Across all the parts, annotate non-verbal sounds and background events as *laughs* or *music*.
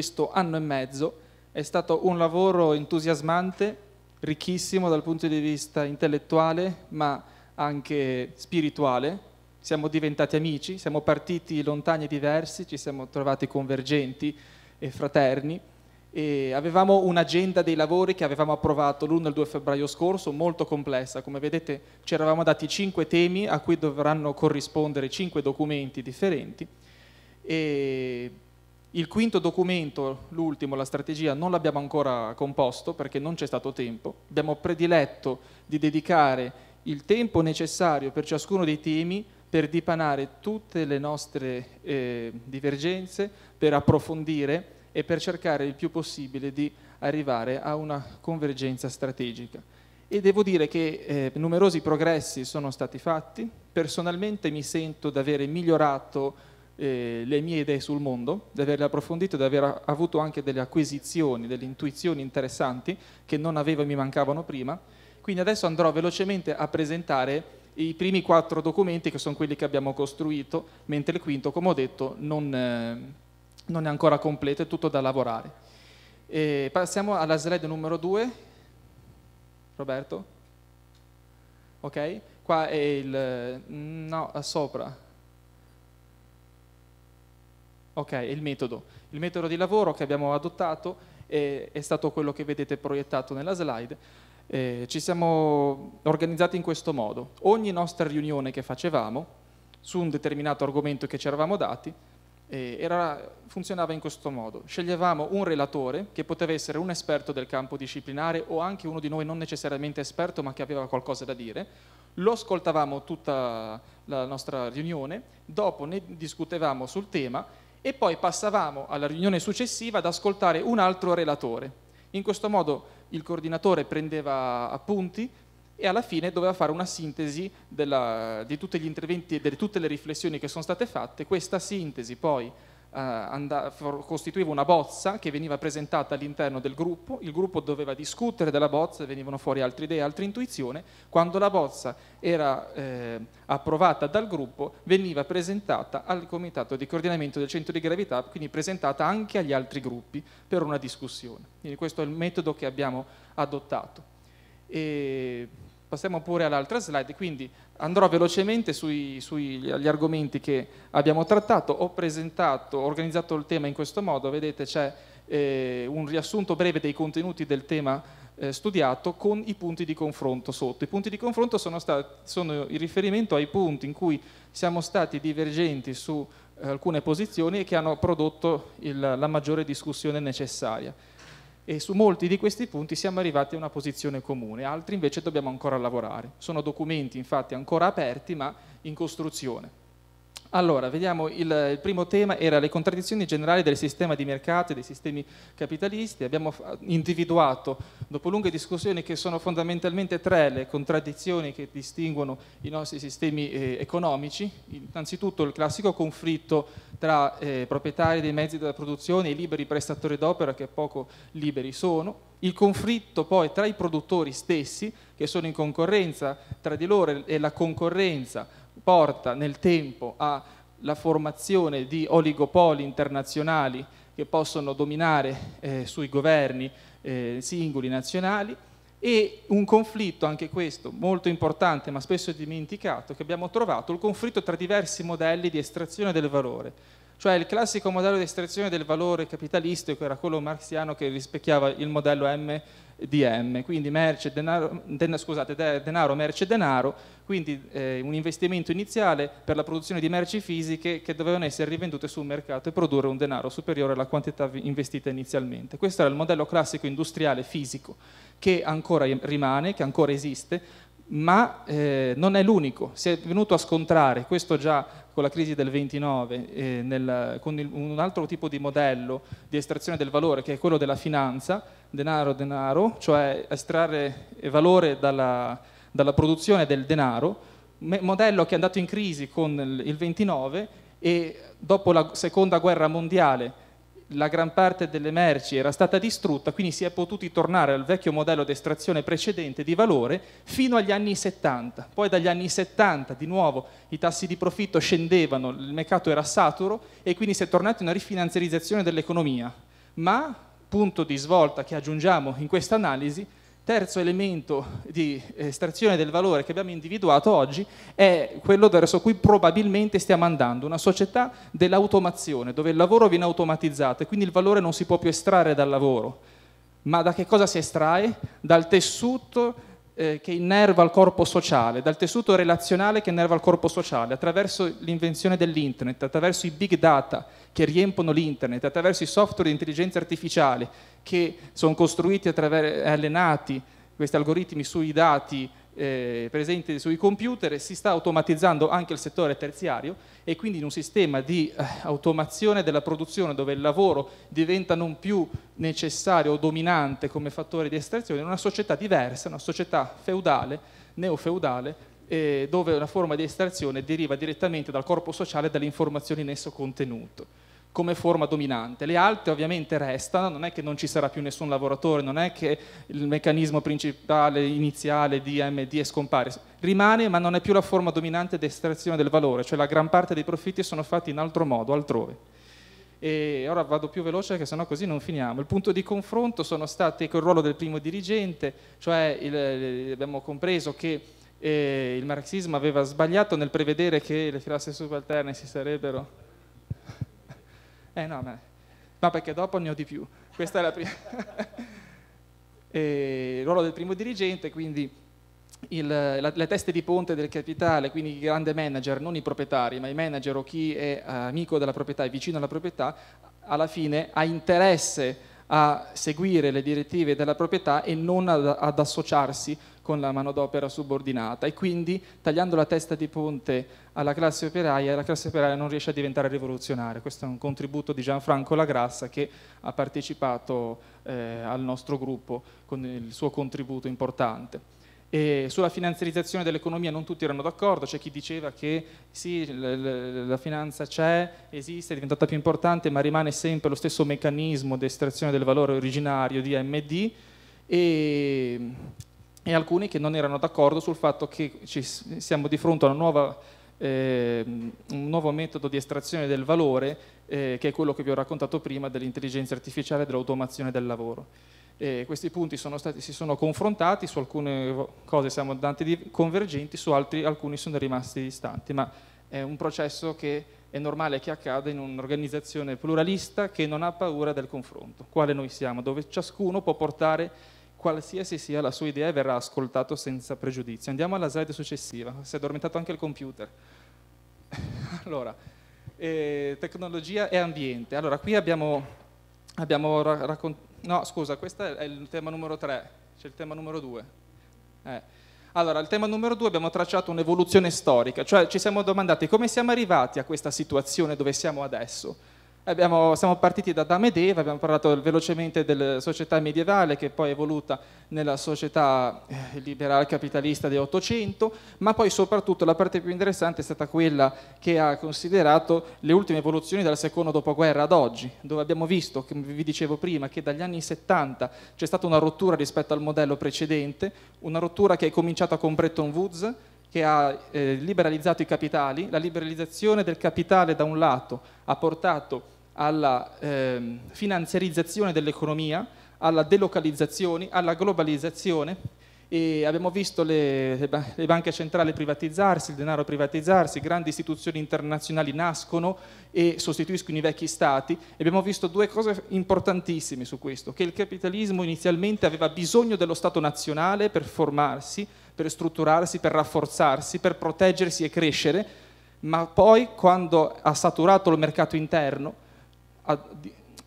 questo anno e mezzo. È stato un lavoro entusiasmante, ricchissimo dal punto di vista intellettuale, ma anche spirituale. Siamo diventati amici, siamo partiti lontani e diversi, ci siamo trovati convergenti e fraterni. E avevamo un'agenda dei lavori che avevamo approvato l'1 e il 2 febbraio scorso, molto complessa. Come vedete ci eravamo dati cinque temi a cui dovranno corrispondere cinque documenti differenti. E il quinto documento, l'ultimo, la strategia, non l'abbiamo ancora composto perché non c'è stato tempo. Abbiamo prediletto di dedicare il tempo necessario per ciascuno dei temi per dipanare tutte le nostre eh, divergenze, per approfondire e per cercare il più possibile di arrivare a una convergenza strategica. E devo dire che eh, numerosi progressi sono stati fatti, personalmente mi sento di avere migliorato eh, le mie idee sul mondo, di averle approfondite, di aver avuto anche delle acquisizioni, delle intuizioni interessanti che non avevo e mi mancavano prima. Quindi adesso andrò velocemente a presentare i primi quattro documenti che sono quelli che abbiamo costruito, mentre il quinto, come ho detto, non, eh, non è ancora completo, è tutto da lavorare. E passiamo alla slide numero 2, Roberto. Ok? Qua è il... no, sopra. Ok, il metodo. Il metodo di lavoro che abbiamo adottato è, eh, è stato quello che vedete proiettato nella slide. Eh, ci siamo organizzati in questo modo. Ogni nostra riunione che facevamo su un determinato argomento che ci eravamo dati eh, era, funzionava in questo modo. Sceglievamo un relatore che poteva essere un esperto del campo disciplinare o anche uno di noi non necessariamente esperto ma che aveva qualcosa da dire. Lo ascoltavamo tutta la nostra riunione, dopo ne discutevamo sul tema e poi passavamo alla riunione successiva ad ascoltare un altro relatore. In questo modo il coordinatore prendeva appunti e alla fine doveva fare una sintesi della, di tutti gli interventi e di tutte le riflessioni che sono state fatte. Questa sintesi poi uh, costituiva una bozza che veniva presentata all'interno del gruppo, il gruppo doveva discutere della bozza, venivano fuori altre idee, altre intuizioni, quando la bozza era eh, approvata dal gruppo veniva presentata al comitato di coordinamento del centro di gravità, quindi presentata anche agli altri gruppi per una discussione. Quindi questo è il metodo che abbiamo adottato. E Passiamo pure all'altra slide, quindi andrò velocemente sugli sui, argomenti che abbiamo trattato. Ho presentato, ho organizzato il tema in questo modo, vedete c'è eh, un riassunto breve dei contenuti del tema eh, studiato con i punti di confronto sotto. I punti di confronto sono, stati, sono in riferimento ai punti in cui siamo stati divergenti su eh, alcune posizioni e che hanno prodotto il, la maggiore discussione necessaria e su molti di questi punti siamo arrivati a una posizione comune, altri invece dobbiamo ancora lavorare. Sono documenti infatti ancora aperti ma in costruzione. Allora, vediamo, il, il, primo tema era le contraddizioni generali del sistema di mercato e dei sistemi capitalisti. Abbiamo individuato, dopo lunghe discussioni, che sono fondamentalmente tre le contraddizioni che distinguono i nostri sistemi eh, economici. Innanzitutto il classico conflitto tra eh, proprietari dei mezzi della produzione e i liberi prestatori d'opera, che poco liberi sono, il conflitto poi tra i produttori stessi che sono in concorrenza tra di loro e la concorrenza porta nel tempo alla formazione di oligopoli internazionali che possono dominare eh, sui governi eh, singoli nazionali e un conflitto, anche questo molto importante ma spesso dimenticato, che abbiamo trovato, il conflitto tra diversi modelli di estrazione del valore, cioè il classico modello di estrazione del valore capitalistico era quello marxiano che rispecchiava il modello M di quindi merce, denaro, den, scusate, de, denaro, merce, denaro, quindi eh, un investimento iniziale per la produzione di merci fisiche che dovevano essere rivendute sul mercato e produrre un denaro superiore alla quantità investita inizialmente. Questo era il modello classico industriale fisico che ancora rimane, che ancora esiste, ma eh, non è l'unico, si è venuto a scontrare, questo già con la crisi del 29, eh, nel, con il, un altro tipo di modello di estrazione del valore che è quello della finanza, denaro denaro, cioè estrarre valore dalla, dalla produzione del denaro, modello che è andato in crisi con il 29 e dopo la seconda guerra mondiale la gran parte delle merci era stata distrutta, quindi si è potuti tornare al vecchio modello di estrazione precedente di valore fino agli anni 70. Poi dagli anni 70 di nuovo i tassi di profitto scendevano, il mercato era saturo e quindi si è tornati a una rifinanziarizzazione dell'economia. Ma punto di svolta che aggiungiamo in questa analisi terzo elemento di estrazione del valore che abbiamo individuato oggi è quello verso cui probabilmente stiamo andando, una società dell'automazione, dove il lavoro viene automatizzato e quindi il valore non si può più estrarre dal lavoro. Ma da che cosa si estrae? Dal tessuto eh, che innerva il corpo sociale, dal tessuto relazionale che innerva il corpo sociale, attraverso l'invenzione dell'internet, attraverso i big data che riempono l'internet, attraverso i software di intelligenza artificiale che sono costruiti attraverso eh, allenati questi algoritmi sui dati eh, presenti sui computer si sta automatizzando anche il settore terziario e quindi in un sistema di eh, automazione della produzione dove il lavoro diventa non più necessario o dominante come fattore di estrazione, in una società diversa, una società feudale, neofeudale, eh, dove una forma di estrazione deriva direttamente dal corpo sociale e dalle informazioni in esso contenute come forma dominante. Le altre ovviamente restano, non è che non ci sarà più nessun lavoratore, non è che il meccanismo principale iniziale di AMD è scompare, rimane ma non è più la forma dominante di estrazione del valore, cioè la gran parte dei profitti sono fatti in altro modo, altrove. E ora vado più veloce che sennò così non finiamo. Il punto di confronto sono stati col ruolo del primo dirigente, cioè il, abbiamo compreso che eh, il marxismo aveva sbagliato nel prevedere che le classi subalterne si sarebbero eh no, ma, no, perché dopo ne ho di più. Questa è la prima. *laughs* il ruolo del primo dirigente, quindi il, la, le teste di ponte del capitale, quindi il grande manager, non i proprietari, ma i manager o chi è eh, amico della proprietà e vicino alla proprietà, alla fine ha interesse a seguire le direttive della proprietà e non ad, ad associarsi con la manodopera subordinata e quindi tagliando la testa di ponte alla classe operaia, la classe operaia non riesce a diventare rivoluzionaria. Questo è un contributo di Gianfranco Lagrassa che ha partecipato eh, al nostro gruppo con il suo contributo importante. E sulla finanziarizzazione dell'economia non tutti erano d'accordo, c'è chi diceva che sì, la finanza c'è, esiste, è diventata più importante, ma rimane sempre lo stesso meccanismo di estrazione del valore originario di AMD e, e alcuni che non erano d'accordo sul fatto che ci, siamo di fronte a nuova, eh, un nuovo metodo di estrazione del valore eh, che è quello che vi ho raccontato prima dell'intelligenza artificiale e dell'automazione del lavoro. E questi punti sono stati, si sono confrontati, su alcune cose siamo andati convergenti, su altri, alcuni sono rimasti distanti, ma è un processo che è normale che accada in un'organizzazione pluralista che non ha paura del confronto, quale noi siamo, dove ciascuno può portare qualsiasi sia la sua idea e verrà ascoltato senza pregiudizio. Andiamo alla slide successiva, si è addormentato anche il computer. *laughs* allora, eh, tecnologia e ambiente. Allora, qui abbiamo, abbiamo raccontato No, scusa, questo è il tema numero 3, c'è il tema numero 2. Eh. Allora, il tema numero 2 abbiamo tracciato un'evoluzione storica, cioè ci siamo domandati come siamo arrivati a questa situazione dove siamo adesso. Abbiamo, siamo partiti da Adamo ed Eva, abbiamo parlato velocemente della società medievale che poi è evoluta nella società eh, liberal capitalista dell'Ottocento, ma poi soprattutto la parte più interessante è stata quella che ha considerato le ultime evoluzioni dal secondo dopoguerra ad oggi, dove abbiamo visto, come vi dicevo prima, che dagli anni 70 c'è stata una rottura rispetto al modello precedente, una rottura che è cominciata con Bretton Woods, che ha eh, liberalizzato i capitali, la liberalizzazione del capitale da un lato ha portato alla eh, finanziarizzazione dell'economia, alla delocalizzazione, alla globalizzazione e abbiamo visto le, le, banche centrali privatizzarsi, il denaro privatizzarsi, grandi istituzioni internazionali nascono e sostituiscono i vecchi stati. E abbiamo visto due cose importantissime su questo, che il capitalismo inizialmente aveva bisogno dello Stato nazionale per formarsi, per strutturarsi, per rafforzarsi, per proteggersi e crescere, ma poi quando ha saturato il mercato interno,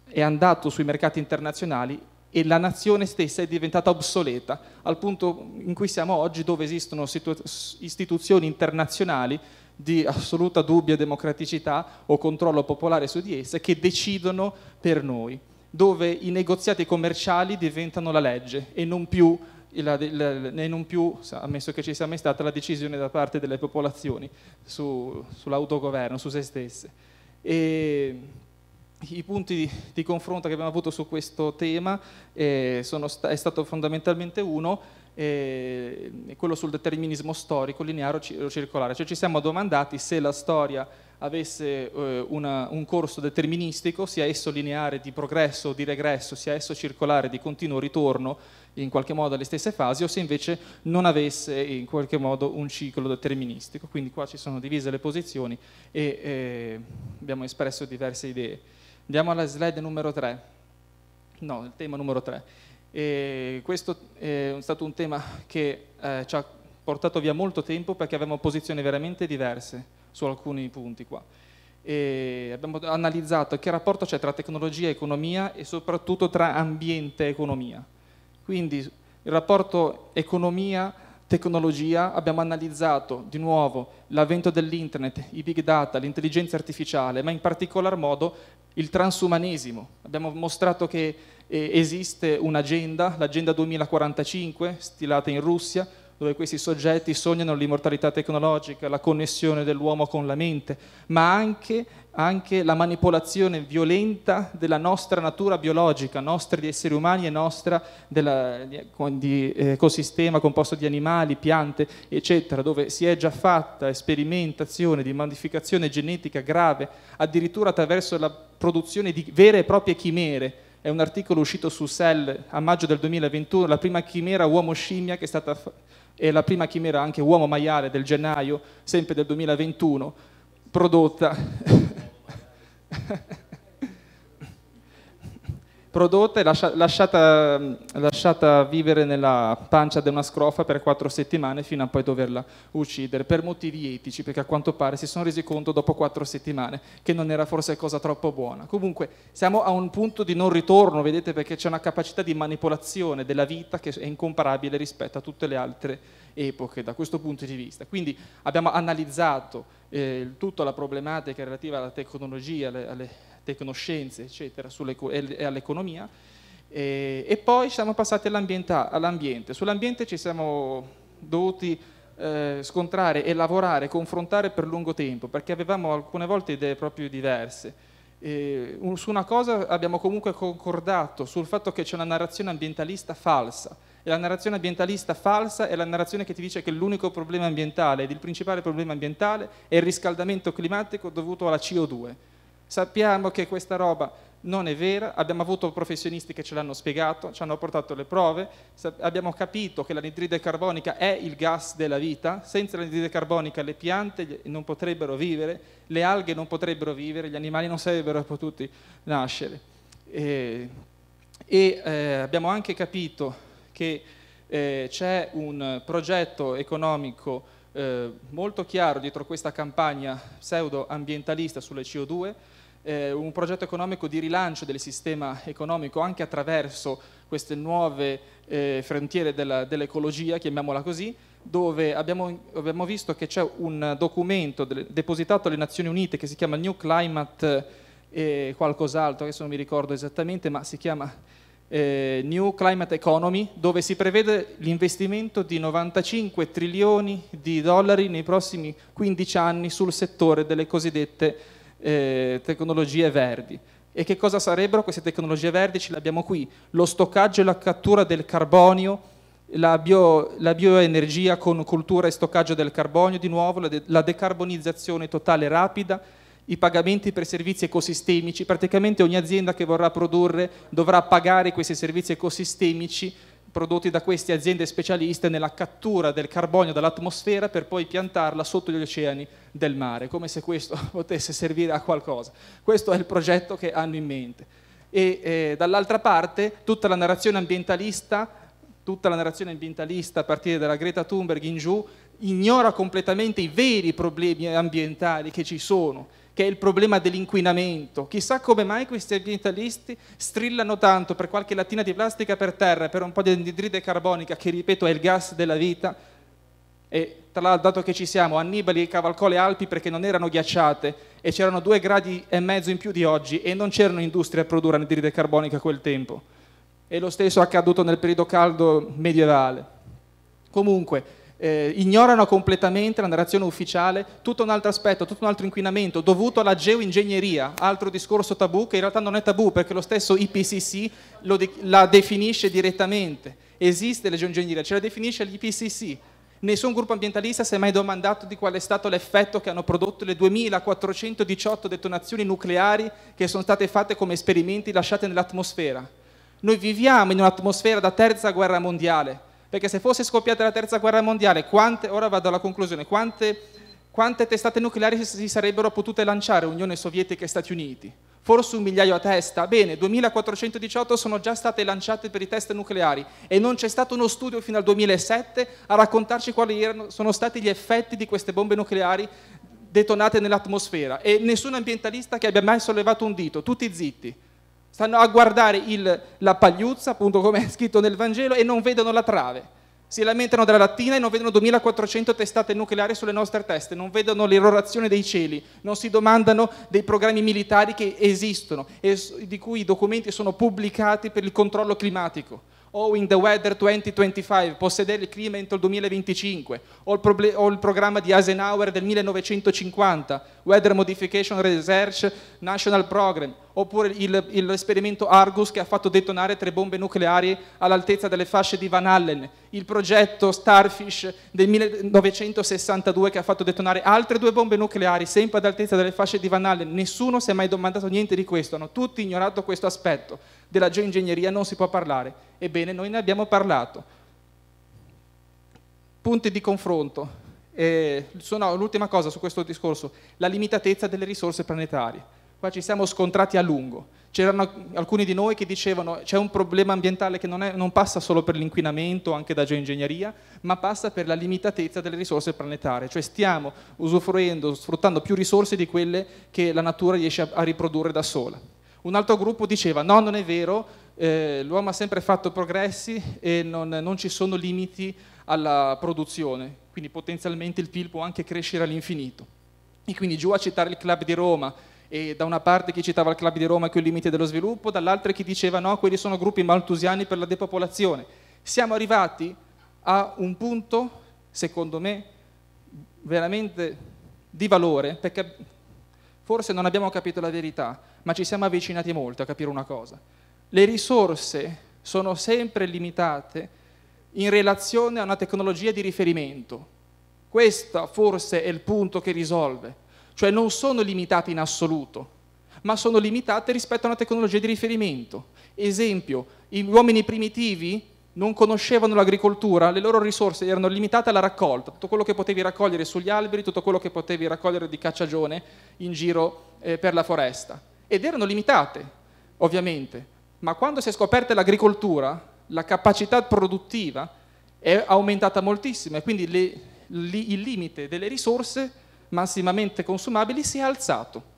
è andato sui mercati internazionali e la nazione stessa è diventata obsoleta, al punto in cui siamo oggi dove esistono istituzioni internazionali di assoluta dubbia democraticità o controllo popolare su di esse che decidono per noi, dove i negoziati commerciali diventano la legge e non più, la, la, e non più ammesso che ci sia mai stata, la decisione da parte delle popolazioni su, sull'autogoverno, su se stesse. E i punti di, di, confronto che abbiamo avuto su questo tema eh, sta è stato fondamentalmente uno, eh, quello sul determinismo storico, lineare o, circolare. Cioè ci siamo domandati se la storia avesse eh, una, un corso deterministico, sia esso lineare di progresso o di regresso, sia esso circolare di continuo ritorno in qualche modo alle stesse fasi, o se invece non avesse in qualche modo un ciclo deterministico. Quindi qua ci sono divise le posizioni e eh, abbiamo espresso diverse idee. Andiamo alla slide numero 3. No, il tema numero 3. E questo è stato un tema che eh, ci ha portato via molto tempo perché avevamo posizioni veramente diverse su alcuni punti qua. E abbiamo analizzato che rapporto c'è tra tecnologia e economia e soprattutto tra ambiente e economia. Quindi il rapporto economia tecnologia abbiamo analizzato di nuovo l'avvento dell'internet, i big data, l'intelligenza artificiale, ma in particolar modo il transumanesimo. Abbiamo mostrato che eh, esiste un'agenda, l'agenda 2045, stilata in Russia, dove questi soggetti sognano l'immortalità tecnologica, la connessione dell'uomo con la mente, ma anche, anche la manipolazione violenta della nostra natura biologica, nostra di esseri umani e nostra della, di eh, ecosistema composto di animali, piante, eccetera, dove si è già fatta sperimentazione di modificazione genetica grave, addirittura attraverso la produzione di vere e proprie chimere, è un articolo uscito su Cell a maggio del 2021, la prima chimera uomo-scimmia che è stata e la prima chimera anche uomo maiale del gennaio, sempre del 2021, prodotta *laughs* prodotta e lascia, lasciata, lasciata, vivere nella pancia di una scrofa per quattro settimane fino a poi doverla uccidere per motivi etici, perché a quanto pare si sono resi conto dopo quattro settimane che non era forse cosa troppo buona. Comunque siamo a un punto di non ritorno, vedete, perché c'è una capacità di manipolazione della vita che è incomparabile rispetto a tutte le altre epoche da questo punto di vista. Quindi abbiamo analizzato eh, tutta la problematica relativa alla tecnologia, alle, alle tecnoscienze, eccetera, e all'economia. E, e, poi siamo passati all'ambiente. Sull'ambiente ci siamo dovuti eh, scontrare e lavorare, confrontare per lungo tempo, perché avevamo alcune volte idee proprio diverse. E, un, su una cosa abbiamo comunque concordato, sul fatto che c'è una narrazione ambientalista falsa. E la narrazione ambientalista falsa è la narrazione che ti dice che l'unico problema ambientale ed il principale problema ambientale è il riscaldamento climatico dovuto alla CO2 Sappiamo che questa roba non è vera, abbiamo avuto professionisti che ce l'hanno spiegato, ci hanno portato le prove, abbiamo capito che l'anidride carbonica è il gas della vita, senza l'anidride carbonica le piante non potrebbero vivere, le alghe non potrebbero vivere, gli animali non sarebbero potuti nascere. E, e eh, abbiamo anche capito che eh, c'è un progetto economico eh, molto chiaro dietro questa campagna pseudo-ambientalista sulle CO2, eh, un progetto economico di rilancio del sistema economico anche attraverso queste nuove eh, frontiere della, dell'ecologia, chiamiamola così, dove abbiamo, abbiamo visto che c'è un documento de- depositato alle Nazioni Unite che si chiama New Climate e eh, qualcos'altro, adesso non mi ricordo esattamente, ma si chiama eh, New Climate Economy, dove si prevede l'investimento di 95 trilioni di dollari nei prossimi 15 anni sul settore delle cosiddette eh, tecnologie verdi. E che cosa sarebbero queste tecnologie verdi? Ce le abbiamo qui, lo stoccaggio e la cattura del carbonio, la, bio, la bioenergia con cultura e stoccaggio del carbonio, di nuovo la, de, la decarbonizzazione totale rapida, i pagamenti per servizi ecosistemici, praticamente ogni azienda che vorrà produrre dovrà pagare questi servizi ecosistemici prodotti da queste aziende specialiste nella cattura del carbonio dall'atmosfera per poi piantarla sotto gli oceani del mare, come se questo *laughs* potesse servire a qualcosa. Questo è il progetto che hanno in mente. E eh, dall'altra parte tutta la narrazione ambientalista tutta la narrazione ambientalista a partire dalla Greta Thunberg in giù ignora completamente i veri problemi ambientali che ci sono, che è il problema dell'inquinamento. Chissà come mai questi ambientalisti strillano tanto per qualche lattina di plastica per terra, per un po' di anidride carbonica, che ripeto è il gas della vita, e tra l'altro dato che ci siamo, Annibali cavalcò le Alpi perché non erano ghiacciate e c'erano due gradi e mezzo in più di oggi e non c'erano industrie a produrre anidride carbonica a quel tempo. E lo stesso è accaduto nel periodo caldo medievale. Comunque, eh, ignorano completamente la narrazione ufficiale, tutto un altro aspetto, tutto un altro inquinamento dovuto alla geoingegneria, altro discorso tabù che in realtà non è tabù perché lo stesso IPCC lo de la definisce direttamente. Esiste la geoingegneria, ce la definisce l'IPCC. Nessun gruppo ambientalista si è mai domandato di qual è stato l'effetto che hanno prodotto le 2418 detonazioni nucleari che sono state fatte come esperimenti lasciate nell'atmosfera. Noi viviamo in un'atmosfera da terza guerra mondiale, perché se fosse scoppiata la terza guerra mondiale, quante, ora vado alla conclusione, quante, quante testate nucleari si sarebbero potute lanciare Unione Sovietica e Stati Uniti? forse un migliaio a testa. Bene, 2418 sono già state lanciate per i test nucleari e non c'è stato uno studio fino al 2007 a raccontarci quali erano, sono stati gli effetti di queste bombe nucleari detonate nell'atmosfera e nessun ambientalista che abbia mai sollevato un dito, tutti zitti stanno a guardare il, la pagliuzza, appunto come è scritto nel Vangelo, e non vedono la trave. Si lamentano della lattina e non vedono 2400 testate nucleari sulle nostre teste, non vedono l'erorazione dei cieli, non si domandano dei programmi militari che esistono e di cui i documenti sono pubblicati per il controllo climatico o oh, in the Weather 2025, possedere il clima entro il 2025, o il, o oh, il programma di Eisenhower del 1950, Weather Modification Research National Program, oppure l'esperimento Argus che ha fatto detonare tre bombe nucleari all'altezza delle fasce di Van Allen, il progetto Starfish del 1962 che ha fatto detonare altre due bombe nucleari sempre ad altezza delle fasce di Van Allen. Nessuno si è mai domandato niente di questo, hanno tutti ignorato questo aspetto. Della geoingegneria non si può parlare. Ebbene, noi ne abbiamo parlato. Punti di confronto. Eh, no, l'ultima cosa su questo discorso, la limitatezza delle risorse planetarie. Qua ci siamo scontrati a lungo C'erano alcuni di noi che dicevano c'è un problema ambientale che non, è, non passa solo per l'inquinamento, anche da geoingegneria, ma passa per la limitatezza delle risorse planetarie, cioè stiamo usufruendo, sfruttando più risorse di quelle che la natura riesce a, a riprodurre da sola. Un altro gruppo diceva no, non è vero, eh, l'uomo ha sempre fatto progressi e non, non ci sono limiti alla produzione, quindi potenzialmente il PIL può anche crescere all'infinito. E quindi giù a citare il Club di Roma, e da una parte chi citava il Club di Roma che è il limite dello sviluppo, dall'altra chi diceva no, quelli sono gruppi maltusiani per la depopolazione. Siamo arrivati a un punto, secondo me, veramente di valore, perché forse non abbiamo capito la verità, ma ci siamo avvicinati molto a capire una cosa. Le risorse sono sempre limitate in relazione a una tecnologia di riferimento. Questo forse è il punto che risolve cioè non sono limitate in assoluto, ma sono limitate rispetto a una tecnologia di riferimento. Esempio, gli uomini primitivi non conoscevano l'agricoltura, le loro risorse erano limitate alla raccolta, tutto quello che potevi raccogliere sugli alberi, tutto quello che potevi raccogliere di cacciagione in giro eh, per la foresta. Ed erano limitate, ovviamente, ma quando si è scoperta l'agricoltura, la capacità produttiva è aumentata moltissimo e quindi le, li, il limite delle risorse massimamente consumabili si è alzato.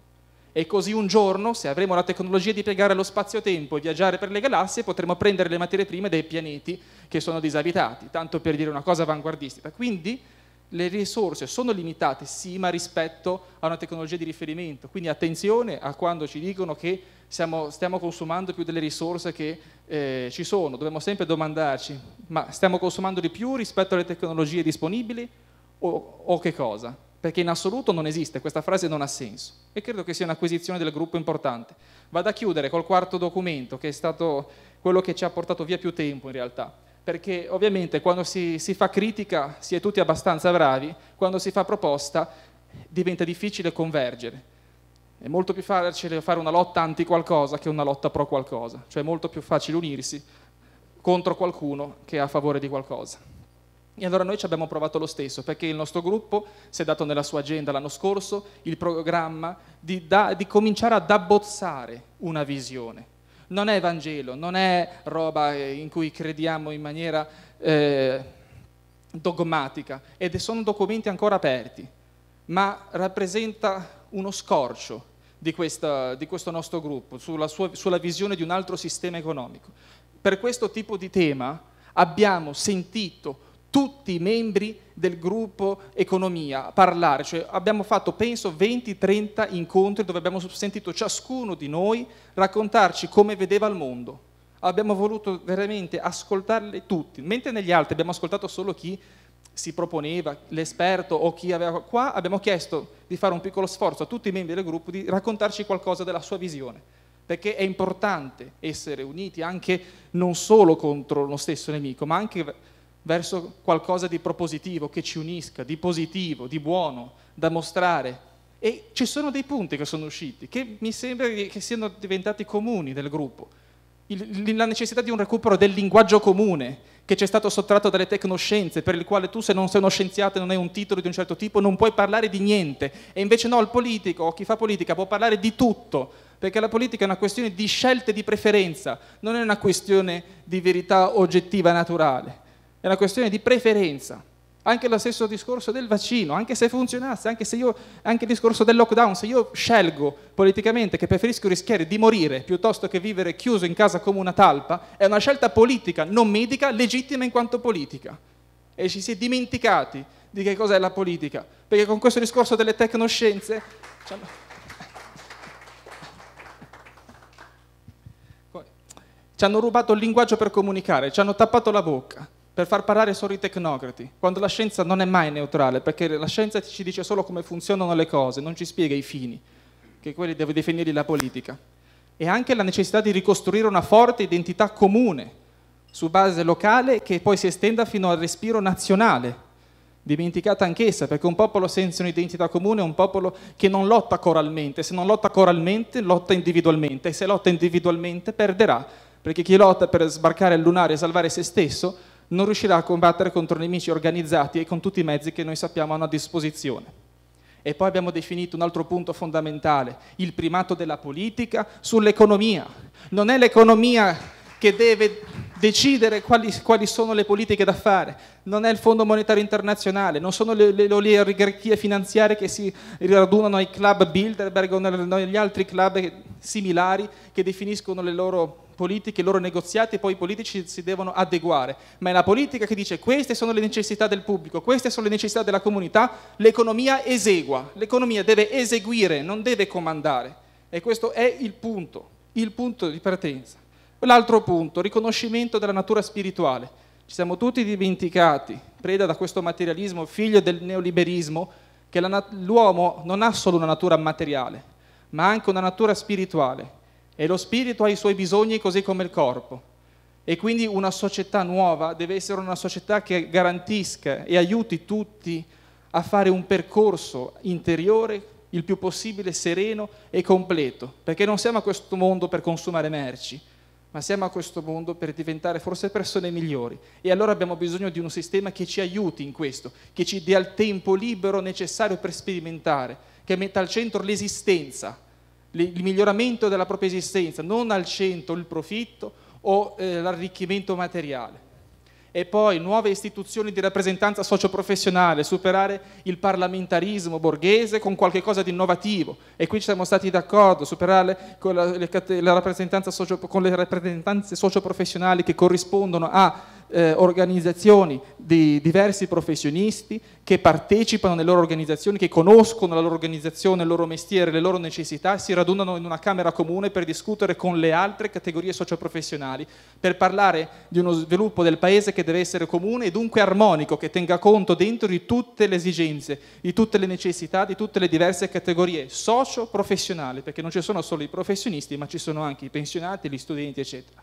E così un giorno, se avremo la tecnologia di piegare lo spazio-tempo e viaggiare per le galassie, potremo prendere le materie prime dai pianeti che sono disabitati, tanto per dire una cosa avanguardistica. Quindi le risorse sono limitate, sì, ma rispetto a una tecnologia di riferimento. Quindi attenzione a quando ci dicono che siamo, stiamo consumando più delle risorse che eh, ci sono. Dobbiamo sempre domandarci, ma stiamo consumando di più rispetto alle tecnologie disponibili o, o che cosa? perché in assoluto non esiste, questa frase non ha senso e credo che sia un'acquisizione del gruppo importante. Vado a chiudere col quarto documento che è stato quello che ci ha portato via più tempo in realtà, perché ovviamente quando si, si fa critica si è tutti abbastanza bravi, quando si fa proposta diventa difficile convergere. È molto più facile fare una lotta anti qualcosa che una lotta pro qualcosa, cioè è molto più facile unirsi contro qualcuno che a favore di qualcosa. E allora noi ci abbiamo provato lo stesso, perché il nostro gruppo si è dato nella sua agenda l'anno scorso il programma di, da, di cominciare ad abbozzare una visione. Non è Vangelo, non è roba eh, in cui crediamo in maniera eh, dogmatica, ed sono documenti ancora aperti, ma rappresenta uno scorcio di, questa, di questo nostro gruppo, sulla, sua, sulla visione di un altro sistema economico. Per questo tipo di tema abbiamo sentito tutti i membri del gruppo economia a parlare, cioè abbiamo fatto penso 20-30 incontri dove abbiamo sentito ciascuno di noi raccontarci come vedeva il mondo, abbiamo voluto veramente ascoltarli tutti, mentre negli altri abbiamo ascoltato solo chi si proponeva, l'esperto o chi aveva qua, abbiamo chiesto di fare un piccolo sforzo a tutti i membri del gruppo di raccontarci qualcosa della sua visione perché è importante essere uniti anche non solo contro lo stesso nemico, ma anche verso qualcosa di propositivo, che ci unisca, di positivo, di buono, da mostrare. E ci sono dei punti che sono usciti, che mi sembra che siano diventati comuni del gruppo. Il, la necessità di un recupero del linguaggio comune che ci è stato sottratto dalle tecnoscienze, per il quale tu se non sei uno scienziato e non hai un titolo di un certo tipo non puoi parlare di niente. E invece no, il politico o chi fa politica può parlare di tutto, perché la politica è una questione di scelte di preferenza, non è una questione di verità oggettiva e naturale è una questione di preferenza. Anche lo stesso discorso del vaccino, anche se funzionasse, anche, se io, anche il discorso del lockdown, se io scelgo politicamente che preferisco rischiare di morire piuttosto che vivere chiuso in casa come una talpa, è una scelta politica, non medica, legittima in quanto politica. E ci si è dimenticati di che cos'è la politica, perché con questo discorso delle tecnoscienze... Diciamo, *laughs* ci hanno rubato il linguaggio per comunicare, ci hanno tappato la bocca per far parlare solo i tecnocrati, quando la scienza non è mai neutrale, perché la scienza ci dice solo come funzionano le cose, non ci spiega i fini, che quelli deve definire la politica. E anche la necessità di ricostruire una forte identità comune, su base locale, che poi si estenda fino al respiro nazionale, dimenticata anch'essa, perché un popolo senza un'identità comune è un popolo che non lotta coralmente, se non lotta coralmente, lotta individualmente, e se lotta individualmente perderà, perché chi lotta per sbarcare il lunare e salvare se stesso non riuscirà a combattere contro nemici organizzati e con tutti i mezzi che noi sappiamo hanno a disposizione. E poi abbiamo definito un altro punto fondamentale, il primato della politica sull'economia. Non è l'economia che deve decidere quali, quali, sono le politiche da fare, non è il Fondo Monetario Internazionale, non sono le, le, le oligarchie finanziarie che si radunano ai club Bilderberg o negli altri club similari che definiscono le loro politiche, i loro negoziati e poi i politici si devono adeguare, ma è la politica che dice queste sono le necessità del pubblico, queste sono le necessità della comunità, l'economia esegua, l'economia deve eseguire, non deve comandare e questo è il punto, il punto di partenza. L'altro punto, riconoscimento della natura spirituale. Ci siamo tutti dimenticati, preda da questo materialismo, figlio del neoliberismo, che l'uomo non ha solo una natura materiale, ma anche una natura spirituale. E lo spirito ha i suoi bisogni così come il corpo. E quindi una società nuova deve essere una società che garantisca e aiuti tutti a fare un percorso interiore il più possibile sereno e completo, perché non siamo a questo mondo per consumare merci, ma siamo a questo mondo per diventare forse persone migliori e allora abbiamo bisogno di un sistema che ci aiuti in questo, che ci dia il tempo libero necessario per sperimentare, che metta al centro l'esistenza, il miglioramento della propria esistenza, non al centro il profitto o eh, l'arricchimento materiale e poi nuove istituzioni di rappresentanza socioprofessionale, superare il parlamentarismo borghese con qualcosa di innovativo e qui siamo stati d'accordo, superare con, la, le, la con le rappresentanze socioprofessionali che corrispondono a eh, organizzazioni di diversi professionisti che partecipano nelle loro organizzazioni, che conoscono la loro organizzazione, il loro mestiere, le loro necessità, si radunano in una Camera comune per discutere con le altre categorie socioprofessionali, per parlare di uno sviluppo del Paese che deve essere comune e dunque armonico, che tenga conto dentro di tutte le esigenze, di tutte le necessità, di tutte le diverse categorie socioprofessionali, perché non ci sono solo i professionisti, ma ci sono anche i pensionati, gli studenti, eccetera.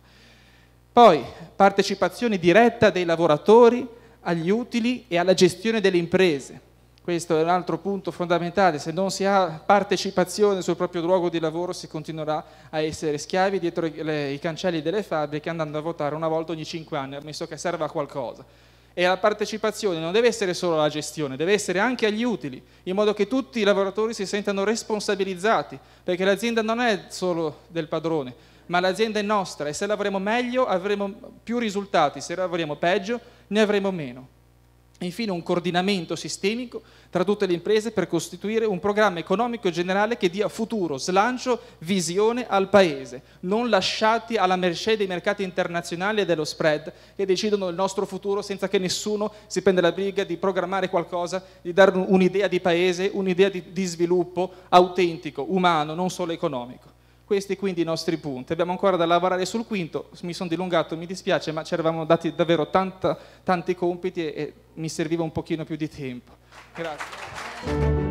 Poi partecipazione diretta dei lavoratori agli utili e alla gestione delle imprese. Questo è un altro punto fondamentale, se non si ha partecipazione sul proprio luogo di lavoro si continuerà a essere schiavi dietro i cancelli delle fabbriche andando a votare una volta ogni cinque anni, ammesso che serva a qualcosa. E la partecipazione non deve essere solo alla gestione, deve essere anche agli utili, in modo che tutti i lavoratori si sentano responsabilizzati, perché l'azienda non è solo del padrone, ma l'azienda è nostra e se l'avremo meglio avremo più risultati, se l'avremo peggio ne avremo meno. Infine un coordinamento sistemico tra tutte le imprese per costituire un programma economico generale che dia futuro, slancio, visione al Paese, non lasciati alla mercé dei mercati internazionali e dello spread che decidono il nostro futuro senza che nessuno si prenda la briga di programmare qualcosa, di dare un'idea di Paese, un'idea di, di sviluppo autentico, umano, non solo economico. Questi quindi i nostri punti. Abbiamo ancora da lavorare sul quinto, mi sono dilungato, mi dispiace, ma ci eravamo dati davvero tanta, tanti compiti e, e mi serviva un pochino più di tempo. Grazie.